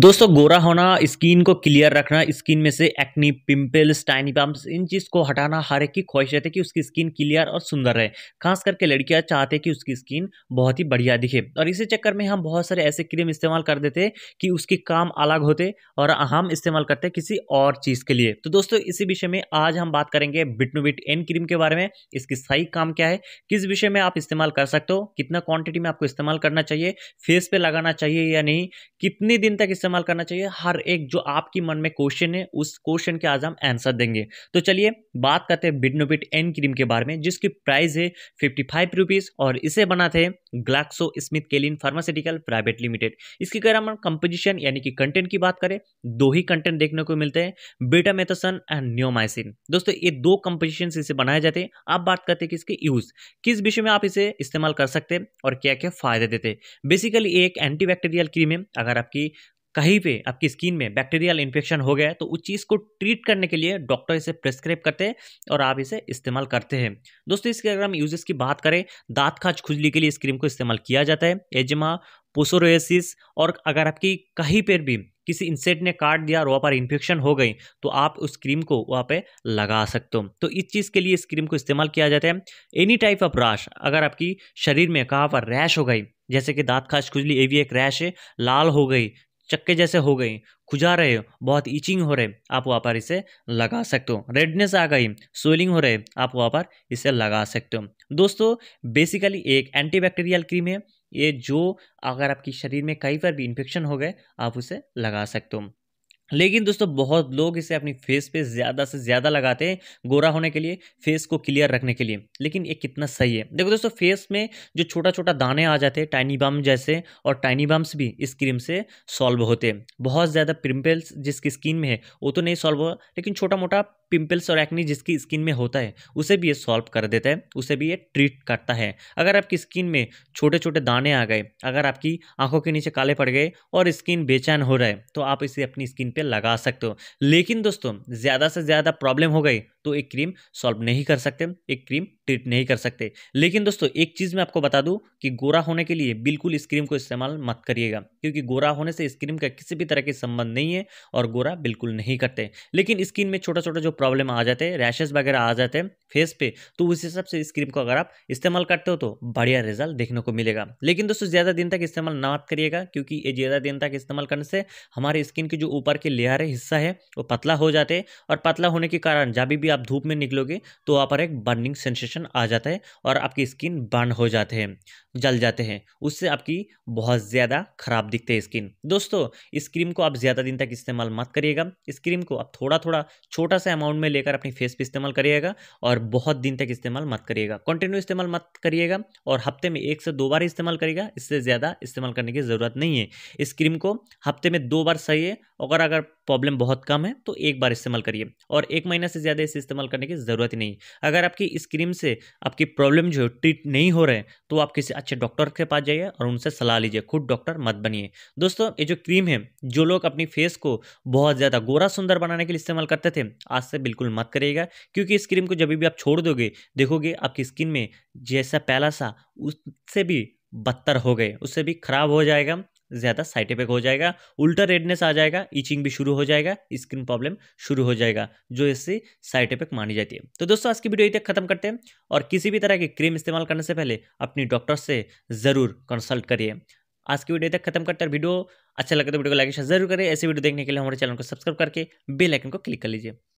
दोस्तों गोरा होना स्किन को क्लियर रखना स्किन में से एक्नी पिंपल्स टाइनी पम्प्स इन चीज़ को हटाना हर एक की ख्वाहिश रहती है कि उसकी स्किन क्लियर और सुंदर रहे खास करके लड़कियां चाहते हैं कि उसकी स्किन बहुत ही बढ़िया दिखे और इसी चक्कर में हम बहुत सारे ऐसे क्रीम इस्तेमाल कर देते कि उसके काम अलग होते और हम इस्तेमाल करते किसी और चीज़ के लिए तो दोस्तों इसी विषय में आज हम बात करेंगे बिटनोविट एन क्रीम के बारे में इसकी सही काम क्या है किस विषय में आप इस्तेमाल कर सकते हो कितना क्वान्टिटी में आपको इस्तेमाल करना चाहिए फेस पर लगाना चाहिए या नहीं कितने दिन तक इस्तेमाल इस्तेमाल करना चाहिए हर एक जो आपकी मन में क्वेश्चन है उस क्वेश्चन के आज हम आंसर देंगे तो चलिए बात करते हैं बिडनोबिट एन क्रीम के बारे में जिसकी प्राइस है फिफ्टी फाइव रुपीज़ और इसे बना थे GlaxoSmithKline pharmaceutical private limited इसकी अगर हम कंपोजिशन यानी कि कंटेंट की बात करें दो ही कंटेंट देखने को मिलते हैं बेटा मेथोसन एंड न्योमाइसिन दोस्तों ये दो कंपोजिशन इसे बनाए जाते हैं आप बात करते हैं कि इसके यूज़ किस विषय में आप इसे इस्तेमाल कर सकते हैं और क्या क्या फ़ायदे देते हैं बेसिकली एक एंटीबैक्टीरियल क्रीम है अगर आपकी कहीं पे आपकी स्किन में बैक्टीरियल इन्फेक्शन हो गया तो उस चीज़ को ट्रीट करने के लिए डॉक्टर इसे प्रेस्क्राइब करते हैं और आप इसे इस्तेमाल करते हैं दोस्तों इसके अगर हम यूजेस की बात करें दांत खाँच खुजली के लिए इस क्रीम को इस्तेमाल किया जाता है एजमा पोसोरोसिस और अगर आपकी कहीं पर भी किसी इंसेक्ट ने काट दिया और वहाँ पर इन्फेक्शन हो गई तो आप उस क्रीम को वहाँ पे लगा सकते हो तो इस चीज़ के लिए इस क्रीम को इस्तेमाल किया जाता है एनी टाइप ऑफ राश अगर आपकी शरीर में कहाँ पर रैश हो गई जैसे कि दांत खाज खुजली ये भी एक रैश है लाल हो गई चक्के जैसे हो गई खुजा रहे हो बहुत इचिंग हो रहे आप वहाँ पर इसे लगा सकते हो रेडनेस आ गई स्वेलिंग हो रहे आप वहाँ पर इसे लगा सकते हो दोस्तों बेसिकली एक एंटीबैक्टीरियल क्रीम है ये जो अगर आपकी शरीर में कहीं पर भी इन्फेक्शन हो गए आप उसे लगा सकते हो लेकिन दोस्तों बहुत लोग इसे अपनी फेस पे ज़्यादा से ज़्यादा लगाते हैं गोरा होने के लिए फेस को क्लियर रखने के लिए लेकिन ये कितना सही है देखो दोस्तों फेस में जो छोटा छोटा दाने आ जाते हैं टाइनी बम जैसे और टाइनी बम्स भी इस क्रीम से सॉल्व होते हैं बहुत ज़्यादा पिम्पल्स जिसकी स्किन में है वो तो नहीं सॉल्व हुआ लेकिन छोटा मोटा पिंपल्स और एक्नी जिसकी स्किन में होता है उसे भी ये सॉल्व कर देता है उसे भी ये ट्रीट करता है अगर आपकी स्किन में छोटे छोटे दाने आ गए अगर आपकी आंखों के नीचे काले पड़ गए और स्किन बेचैन हो रहा है तो आप इसे अपनी स्किन पर लगा सकते हो लेकिन दोस्तों ज़्यादा से ज़्यादा प्रॉब्लम हो गई तो एक क्रीम सॉल्व नहीं कर सकते एक क्रीम ट्रीट नहीं कर सकते लेकिन दोस्तों एक चीज़ मैं आपको बता दूं कि गोरा होने के लिए बिल्कुल इस क्रीम को इस्तेमाल मत करिएगा क्योंकि गोरा होने से इस क्रीम का किसी भी तरह के संबंध नहीं है और गोरा बिल्कुल नहीं करते लेकिन स्किन में छोटा छोटा जो प्रॉब्लम आ जाते हैं रैशेज वगैरह आ जाते हैं फेस पे तो उस हिसाब से इस क्रीम को अगर आप इस्तेमाल करते हो तो बढ़िया रिजल्ट देखने को मिलेगा लेकिन दोस्तों ज़्यादा दिन तक इस्तेमाल ना मत करिएगा क्योंकि ये ज़्यादा दिन तक इस्तेमाल करने से हमारे स्किन के जो ऊपर के लेयर हिस्सा है वो पतला हो जाते हैं और पतला होने के कारण जब भी आप धूप में निकलोगे तो वहाँ पर एक बर्निंग सेंसेशन आ जाता है और आपकी स्किन बर्न हो जाते हैं जल जाते हैं उससे आपकी बहुत ज़्यादा ख़राब दिखते हैं स्किन दोस्तों इस क्रीम को आप ज़्यादा दिन तक इस्तेमाल मत करिएगा इस क्रीम को आप थोड़ा थोड़ा छोटा सा अमाउंट में लेकर अपनी फेस पर इस्तेमाल करिएगा और बहुत दिन तक इस्तेमाल मत करिएगा कंटिन्यू इस्तेमाल मत करिएगा और हफ्ते में एक से दो बार इस्तेमाल करिएगा इससे ज़्यादा इस्तेमाल करने की ज़रूरत नहीं है इस क्रीम को हफ्ते में दो बार सही है और अगर प्रॉब्लम बहुत कम है तो एक बार इस्तेमाल करिए और एक महीना से ज़्यादा इसे इस्तेमाल करने की ज़रूरत ही नहीं अगर आपकी इस क्रीम से आपकी प्रॉब्लम जो है ट्रीट नहीं हो रहे तो आप किसी अच्छे डॉक्टर के पास जाइए और उनसे सलाह लीजिए खुद डॉक्टर मत बनिए दोस्तों ये जो क्रीम है जो लोग अपनी फेस को बहुत ज़्यादा गोरा सुंदर बनाने के लिए इस्तेमाल करते थे आज से बिल्कुल मत करिएगा क्योंकि इस क्रीम को जब भी आप छोड़ दोगे देखोगे आपकी स्किन में जैसा पहला सा उससे भी बदतर हो गए उससे भी खराब हो जाएगा ज़्यादा साइड इफेक्ट हो जाएगा उल्टा रेडनेस आ जाएगा इचिंग भी शुरू हो जाएगा स्किन प्रॉब्लम शुरू हो जाएगा जो इससे साइड इफेक्ट मानी जाती है तो दोस्तों आज की वीडियो इतना खत्म करते हैं और किसी भी तरह की क्रीम इस्तेमाल करने से पहले अपनी डॉक्टर से ज़रूर कंसल्ट करिए आज की वीडियो तक खत्म करते हैं वीडियो अच्छा लगे तो वीडियो को लाइक शेयर जरूर करें ऐसे वीडियो देखने के लिए हमारे चैनल को सब्सक्राइब करके बेल आइकन को क्लिक कर लीजिए